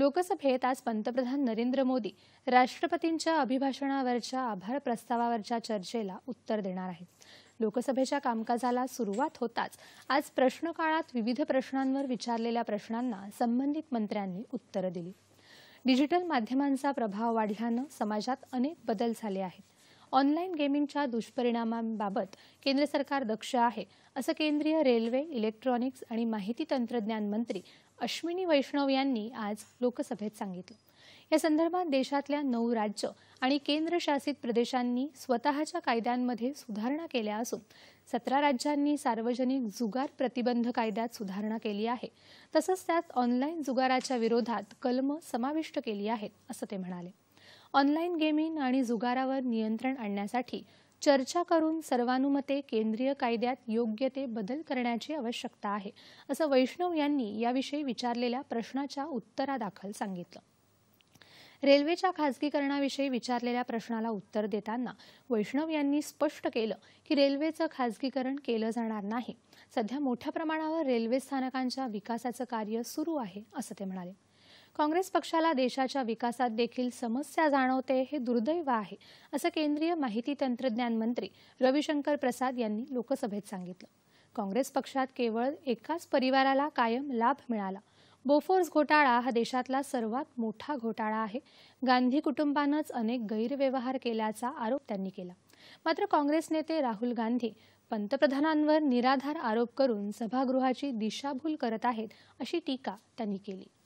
लोकसभेत आज पंतप्रधान नरेंद्र मोदी राष्ट्रपतींच्या अभिभाषणावरच्या आभार प्रस्तावावरच्या चर्चेला उत्तर देणार आहेत लोकसभेच्या कामकाजाला सुरुवात होताच आज प्रश्नकाळात विविध प्रश्नांवर विचारलेल्या प्रश्नांना संबंधित मंत्र्यांनी उत्तरं दिली डिजिटल माध्यमांचा प्रभाव वाढल्यानं समाजात अनेक बदल झाले आहेत ऑनलाईन गेमिंगच्या दुष्परिणामांबाबत केंद्र सरकार दक्ष आहे असं केंद्रीय रेल्वे इलेक्ट्रॉनिक्स आणि माहिती तंत्रज्ञान मंत्री अश्विनी वैष्णव यांनी आज लोकसभेत सांगितलं या संदर्भात देशातल्या नऊ राज्य आणि केंद्रशासित प्रदेशांनी स्वतःच्या कायद्यांमध्ये सुधारणा केल्या असून सतरा राज्यांनी सार्वजनिक जुगार प्रतिबंध कायद्यात सुधारणा केली आहे तसंच त्यात ऑनलाईन जुगाराच्या विरोधात कलम समाविष्ट केली आहेत असं ते म्हणाले ऑनलाईन गेमिंग आणि जुगारावर नियंत्रण आणण्यासाठी चर्चा करून सर्वानुमते केंद्रीय कायद्यात योग्य ते बदल करण्याची आवश्यकता आहे असं वैष्णव यांनी याविषयी विचारलेल्या प्रश्नाच्या उत्तरादाखल सांगितलं रेल्वेच्या खाजगीकरणाविषयी विचारलेल्या प्रश्नाला उत्तर देताना वैष्णव यांनी स्पष्ट केलं की रेल्वेचं खाजगीकरण केलं जाणार नाही सध्या मोठ्या प्रमाणावर रेल्वे स्थानकांच्या विकासाचं कार्य सुरू आहे असं ते म्हणाले काँग्रेस पक्षाला देशाच्या विकासात देखील समस्या जाणवते हे दुर्दैव आहे असं केंद्रीय माहिती तंत्रज्ञान मंत्री रविशंकर प्रसाद यांनी लोकसभेत सांगितलं काँग्रेस पक्षात केवळ एकाच परिवाराला कायम लाभ मिळाला बोफोर्स घोटाळा हा देशातला सर्वात मोठा घोटाळा आहे गांधी कुटुंबानंच अनेक गैरव्यवहार केल्याचा आरोप त्यांनी केला मात्र काँग्रेस नेते राहुल गांधी पंतप्रधानांवर निराधार आरोप करून सभागृहाची दिशाभूल करत आहेत अशी टीका त्यांनी केली